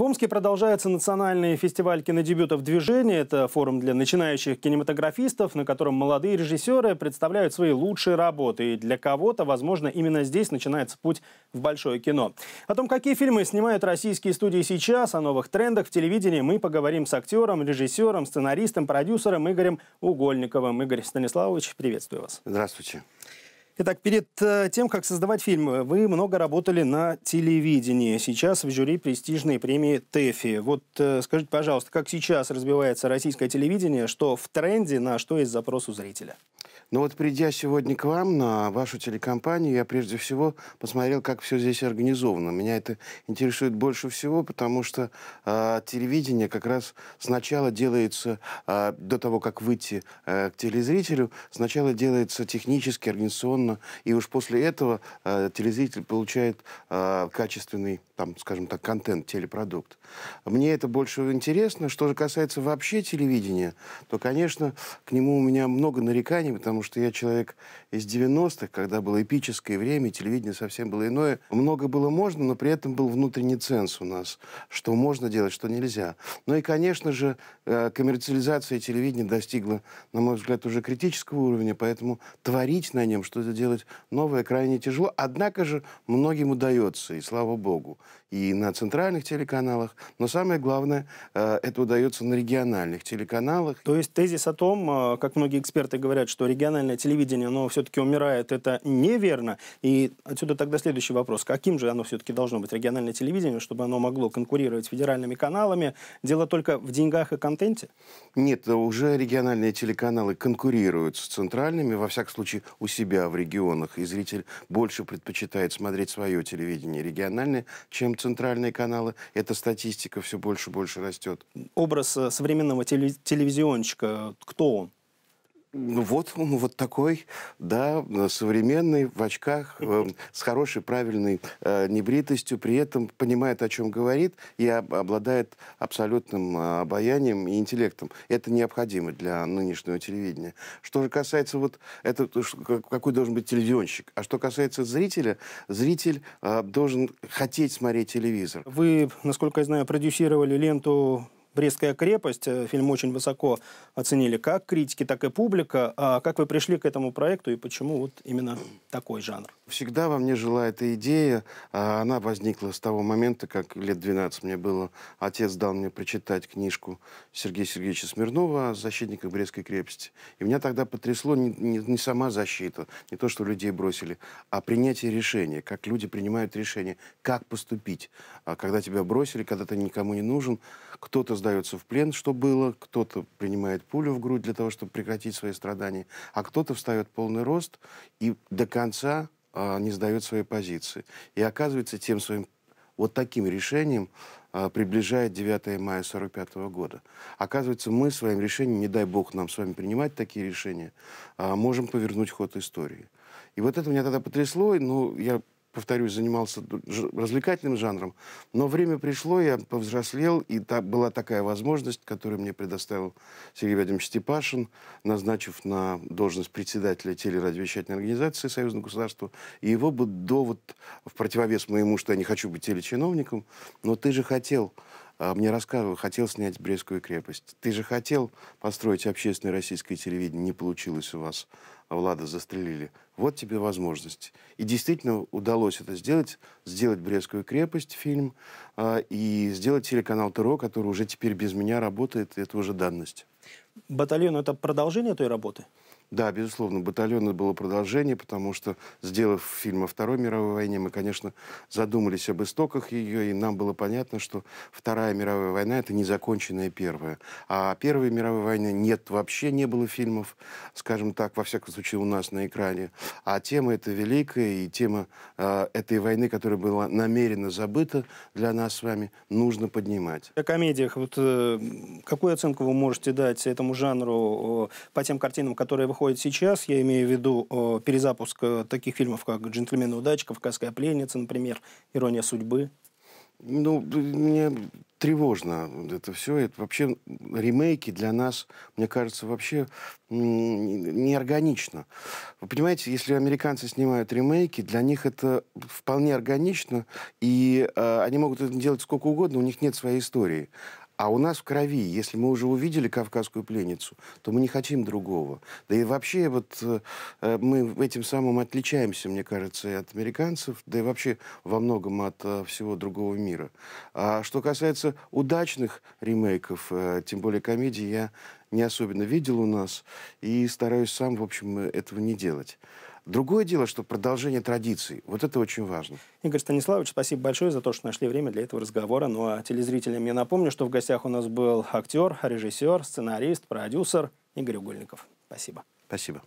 В Омске продолжается национальный фестиваль кинодебютов движения. Это форум для начинающих кинематографистов, на котором молодые режиссеры представляют свои лучшие работы. И для кого-то, возможно, именно здесь начинается путь в большое кино. О том, какие фильмы снимают российские студии сейчас, о новых трендах в телевидении мы поговорим с актером, режиссером, сценаристом, продюсером Игорем Угольниковым. Игорь Станиславович, приветствую вас. Здравствуйте. Итак, перед э, тем, как создавать фильм, э, вы много работали на телевидении. Сейчас в жюри престижной премии ТЭФИ. Вот э, скажите, пожалуйста, как сейчас развивается российское телевидение? Что в тренде, на что есть запрос у зрителя? Но ну вот придя сегодня к вам на вашу телекомпанию, я прежде всего посмотрел, как все здесь организовано. Меня это интересует больше всего, потому что э, телевидение как раз сначала делается, э, до того, как выйти э, к телезрителю, сначала делается технически, организационно, и уж после этого э, телезритель получает э, качественный, там, скажем так, контент, телепродукт. Мне это больше интересно. Что же касается вообще телевидения, то, конечно, к нему у меня много нареканий, потому потому что я человек из 90-х, когда было эпическое время, телевидение совсем было иное. Много было можно, но при этом был внутренний ценз у нас, что можно делать, что нельзя. Ну и, конечно же, э, коммерциализация телевидения достигла, на мой взгляд, уже критического уровня, поэтому творить на нем, что-то делать новое крайне тяжело. Однако же многим удается, и слава богу и на центральных телеканалах, но самое главное, э, это удается на региональных телеканалах. То есть тезис о том, э, как многие эксперты говорят, что региональное телевидение, оно все-таки умирает, это неверно. И отсюда тогда следующий вопрос. Каким же оно все-таки должно быть, региональное телевидение, чтобы оно могло конкурировать с федеральными каналами? Дело только в деньгах и контенте? Нет, уже региональные телеканалы конкурируют с центральными, во всяком случае, у себя в регионах. И зритель больше предпочитает смотреть свое телевидение региональное, чем центральные каналы. Эта статистика все больше и больше растет. Образ э, современного телевизионщика, э, кто он? ну вот он вот такой, да, современный, в очках, э, с хорошей, правильной э, небритостью, при этом понимает, о чем говорит, и об, обладает абсолютным э, обаянием и интеллектом. Это необходимо для нынешнего телевидения. Что же касается вот, этого, какой должен быть телевизионщик, а что касается зрителя, зритель э, должен хотеть смотреть телевизор. Вы, насколько я знаю, продюсировали ленту Брестская крепость. Э, фильм очень высоко оценили как критики, так и публика. А как вы пришли к этому проекту и почему вот именно такой жанр? Всегда во мне жила эта идея. А, она возникла с того момента, как лет 12 мне было. Отец дал мне прочитать книжку Сергея Сергеевича Смирнова о защитниках Брестской крепости. И меня тогда потрясло не, не, не сама защита, не то, что людей бросили, а принятие решения, как люди принимают решение, как поступить, а когда тебя бросили, когда ты никому не нужен, кто-то сдается в плен, что было, кто-то принимает пулю в грудь для того, чтобы прекратить свои страдания, а кто-то встает в полный рост и до конца э, не сдает свои позиции. И оказывается тем своим вот таким решением э, приближает 9 мая 1945 года. Оказывается, мы своим решением, не дай бог нам с вами принимать такие решения, э, можем повернуть ход истории. И вот это меня тогда потрясло, но ну, я повторюсь, занимался развлекательным жанром. Но время пришло, я повзрослел, и та, была такая возможность, которую мне предоставил Сергей Владимирович Степашин, назначив на должность председателя телерадиовещательной организации Союзного государства. И его бы довод в противовес моему, что я не хочу быть телечиновником, но ты же хотел а, мне рассказывал, хотел снять Брестскую крепость. Ты же хотел построить общественное российское телевидение, не получилось у вас. Влада застрелили вот тебе возможность. И действительно удалось это сделать, сделать «Брестскую крепость» фильм а, и сделать телеканал ТРО, который уже теперь без меня работает, это уже данность батальон это продолжение той работы? Да, безусловно, батальон это было продолжение, потому что, сделав фильм о Второй мировой войне, мы, конечно, задумались об истоках ее, и нам было понятно, что Вторая мировая война это незаконченная первая. А о Первой мировой войне нет, вообще не было фильмов, скажем так, во всяком случае, у нас на экране. А тема эта великая, и тема э, этой войны, которая была намеренно забыта для нас с вами, нужно поднимать. О комедиях. Вот, э, какую оценку вы можете дать этому этому жанру, по тем картинам, которые выходят сейчас, я имею в виду перезапуск э, таких фильмов, как «Джентльмены удачи», «Кавказская пленница», например, «Ирония судьбы». Ну, мне тревожно это все. Это вообще ремейки для нас, мне кажется, вообще неорганично. Вы понимаете, если американцы снимают ремейки, для них это вполне органично, и э, они могут это делать сколько угодно, у них нет своей истории. А у нас в крови, если мы уже увидели кавказскую пленницу, то мы не хотим другого. Да и вообще вот э, мы этим самым отличаемся, мне кажется, и от американцев, да и вообще во многом от э, всего другого мира. А что касается удачных ремейков, э, тем более комедий, я не особенно видел у нас и стараюсь сам, в общем, этого не делать. Другое дело, что продолжение традиций. Вот это очень важно. Игорь Станиславович, спасибо большое за то, что нашли время для этого разговора. Ну а телезрителям я напомню, что в гостях у нас был актер, режиссер, сценарист, продюсер Игорь Угольников. Спасибо. Спасибо.